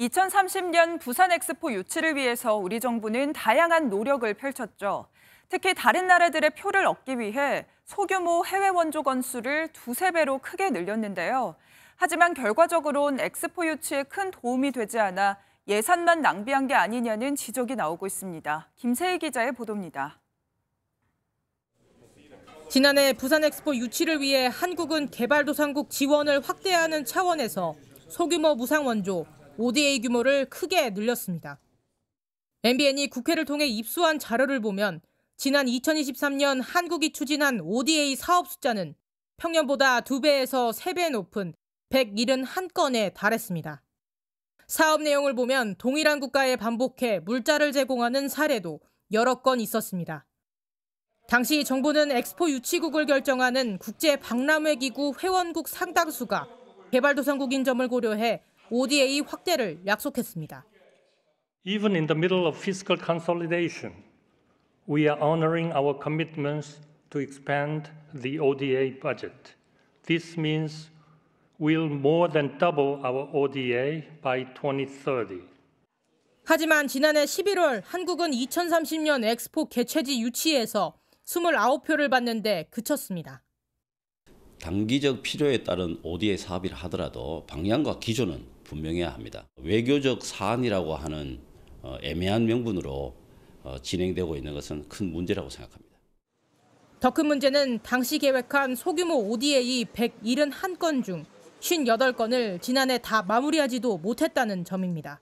2030년 부산 엑스포 유치를 위해서 우리 정부는 다양한 노력을 펼쳤죠. 특히 다른 나라들의 표를 얻기 위해 소규모 해외 원조 건수를 두세 배로 크게 늘렸는데요. 하지만 결과적으론 엑스포 유치에 큰 도움이 되지 않아 예산만 낭비한 게 아니냐는 지적이 나오고 있습니다. 김세희 기자의 보도입니다. 지난해 부산 엑스포 유치를 위해 한국은 개발도상국 지원을 확대하는 차원에서 소규모 무상 원조, ODA 규모를 크게 늘렸습니다. MBN이 국회를 통해 입수한 자료를 보면 지난 2023년 한국이 추진한 ODA 사업 숫자는 평년보다 2배에서 3배 높은 171건에 달했습니다. 사업 내용을 보면 동일한 국가에 반복해 물자를 제공하는 사례도 여러 건 있었습니다. 당시 정부는 엑스포 유치국을 결정하는 국제 박람회 기구 회원국 상당수가 개발도상국인 점을 고려해 ODA 확대를 약속했습니다. Even in the middle of fiscal consolidation, we are honoring our commitments to expand the ODA budget. This means we'll more than double our ODA by 2030. 하지만 지난해 11월 한국은 2030년 엑스포 개최지 유치에서 29표를 받는데 그쳤습니다. 단기적 필요에 따른 ODA 사업이라 하더라도 방향과 기조는 분명해야 합니다. 외교적 사안이라고 하는 어, 애매한 명분으로 어, 진행되고 있는 것은 큰 문제라고 생각합니다. 더 큰 문제는 당시 계획한 소규모 ODA 171건 중 58건을 지난해 다 마무리하지도 못했다는 점입니다.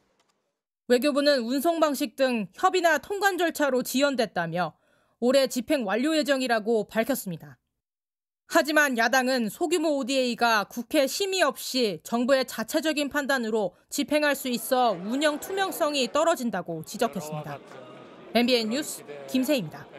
외교부는 운송 방식 등 협의나 통관 절차로 지연됐다며 올해 집행 완료 예정이라고 밝혔습니다. 하지만 야당은 소규모 ODA가 국회 심의 없이 정부의 자체적인 판단으로 집행할 수 있어 운영 투명성이 떨어진다고 지적했습니다. 네, MBN 뉴스 김세입니다.